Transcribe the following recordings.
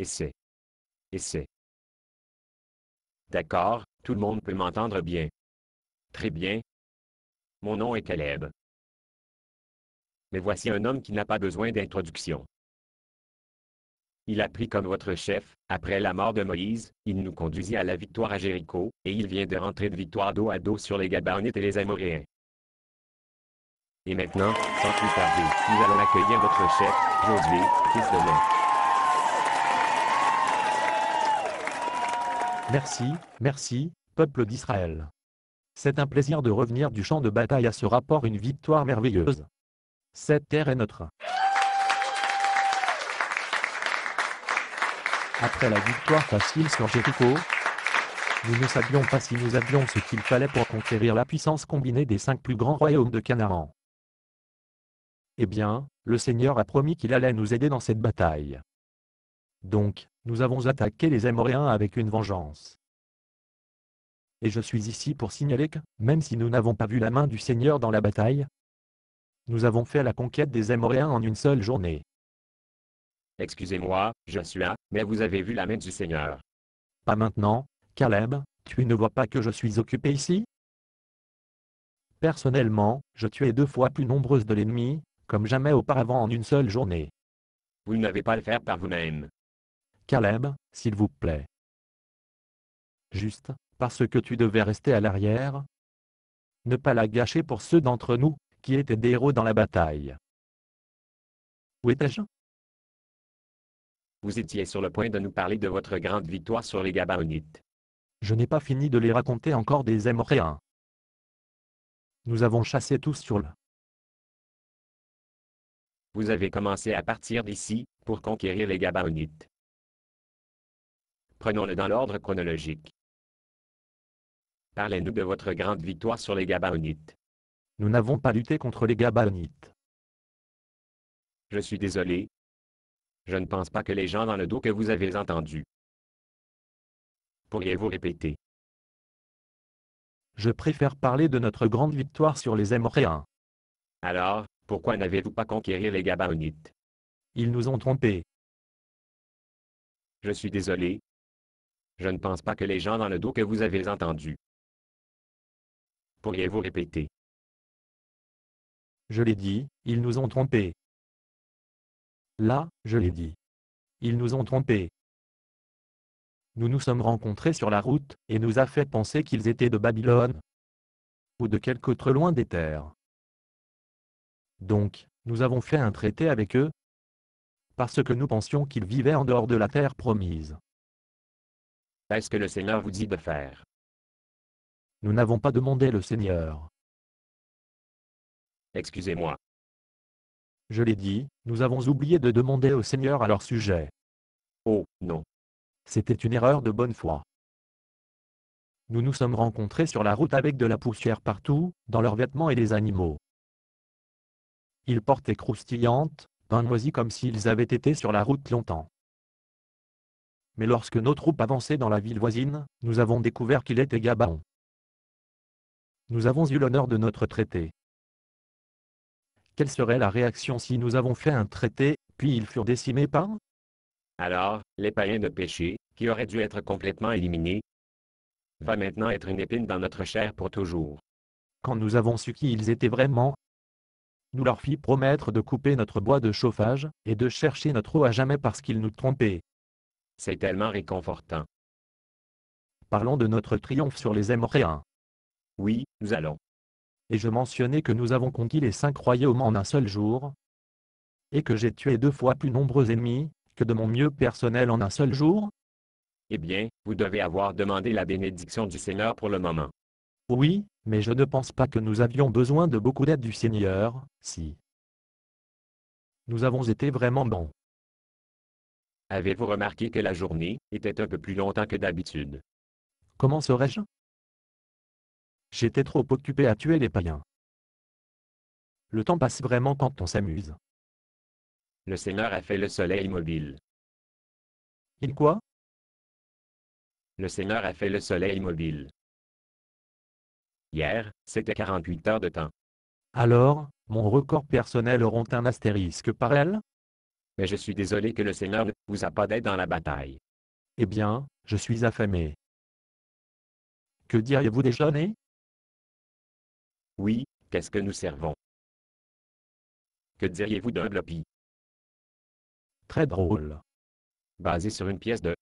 Essai. Essai. D'accord, tout le monde peut m'entendre bien. Très bien. Mon nom est Caleb. Mais voici un homme qui n'a pas besoin d'introduction. Il a pris comme votre chef, après la mort de Moïse, il nous conduisit à la victoire à Jéricho, et il vient de rentrer de victoire dos à dos sur les Gabonites et les Amoréens. Et maintenant, sans plus tarder, nous allons accueillir votre chef, Josué, fils de l'homme. Merci, merci, peuple d'Israël. C'est un plaisir de revenir du champ de bataille à ce rapport une victoire merveilleuse. Cette terre est notre. Après la victoire facile sur Jéricho, nous ne savions pas si nous avions ce qu'il fallait pour conquérir la puissance combinée des cinq plus grands royaumes de Canaan. Eh bien, le Seigneur a promis qu'il allait nous aider dans cette bataille. Donc, nous avons attaqué les Amoréens avec une vengeance. Et je suis ici pour signaler que, même si nous n'avons pas vu la main du Seigneur dans la bataille, nous avons fait la conquête des Amoréens en une seule journée. Excusez-moi, je suis là, mais vous avez vu la main du Seigneur. Pas maintenant, Caleb, tu ne vois pas que je suis occupé ici Personnellement, je tuais deux fois plus nombreuses de l'ennemi, comme jamais auparavant en une seule journée. Vous n'avez pas le faire par vous-même. Caleb, s'il vous plaît. Juste, parce que tu devais rester à l'arrière. Ne pas la gâcher pour ceux d'entre nous, qui étaient des héros dans la bataille. Où étais-je Vous étiez sur le point de nous parler de votre grande victoire sur les Gabaonites. Je n'ai pas fini de les raconter encore des Amoréens. Nous avons chassé tous sur le. Vous avez commencé à partir d'ici, pour conquérir les Gabaonites. Prenons-le dans l'ordre chronologique. Parlez-nous de votre grande victoire sur les Gabaonites. Nous n'avons pas lutté contre les Gabaonites. Je suis désolé. Je ne pense pas que les gens dans le dos que vous avez entendus. Pourriez-vous répéter Je préfère parler de notre grande victoire sur les Amoréens. Alors, pourquoi n'avez-vous pas conquérir les Gabaonites Ils nous ont trompés. Je suis désolé, je ne pense pas que les gens dans le dos que vous avez entendus. Pourriez-vous répéter Je l'ai dit, ils nous ont trompés. Là, je l'ai dit. Ils nous ont trompés. Nous nous sommes rencontrés sur la route, et nous a fait penser qu'ils étaient de Babylone. Ou de quelque autre loin des terres. Donc, nous avons fait un traité avec eux. Parce que nous pensions qu'ils vivaient en dehors de la terre promise est-ce que le Seigneur vous dit de faire Nous n'avons pas demandé le Seigneur. Excusez-moi. Je l'ai dit, nous avons oublié de demander au Seigneur à leur sujet. Oh, non. C'était une erreur de bonne foi. Nous nous sommes rencontrés sur la route avec de la poussière partout, dans leurs vêtements et les animaux. Ils portaient croustillantes, d'un comme s'ils avaient été sur la route longtemps mais lorsque nos troupes avançaient dans la ville voisine, nous avons découvert qu'il était Gabon. Nous avons eu l'honneur de notre traité. Quelle serait la réaction si nous avons fait un traité, puis ils furent décimés par Alors, les païens de péché, qui auraient dû être complètement éliminés, va maintenant être une épine dans notre chair pour toujours. Quand nous avons su qui ils étaient vraiment, nous leur fit promettre de couper notre bois de chauffage, et de chercher notre eau à jamais parce qu'ils nous trompaient. C'est tellement réconfortant. Parlons de notre triomphe sur les Amoréens. Oui, nous allons. Et je mentionnais que nous avons conquis les cinq royaumes en un seul jour. Et que j'ai tué deux fois plus nombreux ennemis, que de mon mieux personnel en un seul jour Eh bien, vous devez avoir demandé la bénédiction du Seigneur pour le moment. Oui, mais je ne pense pas que nous avions besoin de beaucoup d'aide du Seigneur, si. Nous avons été vraiment bons. Avez-vous remarqué que la journée était un peu plus longtemps que d'habitude Comment saurais-je J'étais trop occupé à tuer les païens. Le temps passe vraiment quand on s'amuse. Le Seigneur a fait le soleil immobile. Il quoi Le Seigneur a fait le soleil immobile. Hier, c'était 48 heures de temps. Alors, mon record personnel auront un astérisque parallèle mais je suis désolé que le Seigneur ne vous a pas d'aide dans la bataille. Eh bien, je suis affamé. Que diriez-vous déjeuner Oui, qu'est-ce que nous servons Que diriez-vous d'un bloppy Très drôle. Basé sur une pièce de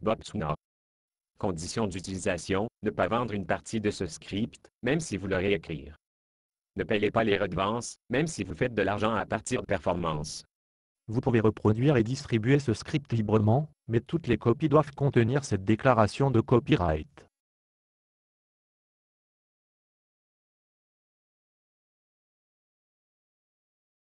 Bob Condition d'utilisation, ne pas vendre une partie de ce script, même si vous le écrire. Ne payez pas les redevances, même si vous faites de l'argent à partir de performances. Vous pouvez reproduire et distribuer ce script librement, mais toutes les copies doivent contenir cette déclaration de copyright.